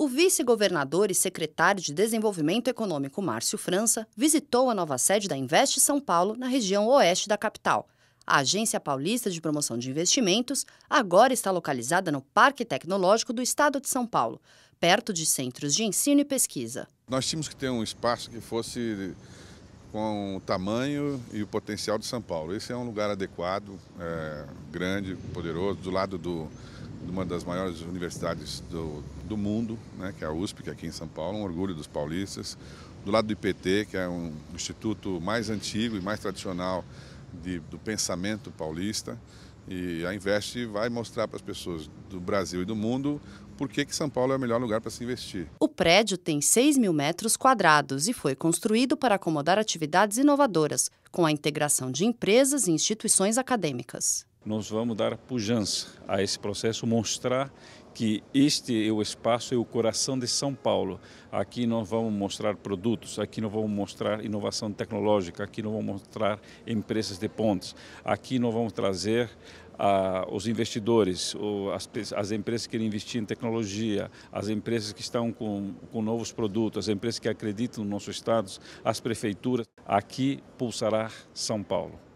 O vice-governador e secretário de Desenvolvimento Econômico Márcio França visitou a nova sede da Invest São Paulo, na região oeste da capital. A Agência Paulista de Promoção de Investimentos agora está localizada no Parque Tecnológico do Estado de São Paulo, perto de centros de ensino e pesquisa. Nós tínhamos que ter um espaço que fosse com o tamanho e o potencial de São Paulo. Esse é um lugar adequado, é, grande, poderoso, do lado do uma das maiores universidades do, do mundo, né, que é a USP, que é aqui em São Paulo, um orgulho dos paulistas. Do lado do IPT, que é um instituto mais antigo e mais tradicional de, do pensamento paulista. E a Invest vai mostrar para as pessoas do Brasil e do mundo por que, que São Paulo é o melhor lugar para se investir. O prédio tem 6 mil metros quadrados e foi construído para acomodar atividades inovadoras, com a integração de empresas e instituições acadêmicas nós vamos dar pujança a esse processo, mostrar que este é o espaço, é o coração de São Paulo. Aqui nós vamos mostrar produtos, aqui nós vamos mostrar inovação tecnológica, aqui nós vamos mostrar empresas de pontes, aqui nós vamos trazer ah, os investidores, as, as, empresas que querem investir em tecnologia, as empresas que estão com, com novos produtos, as empresas que acreditam no nosso Estado, as prefeituras. Aqui pulsará São Paulo.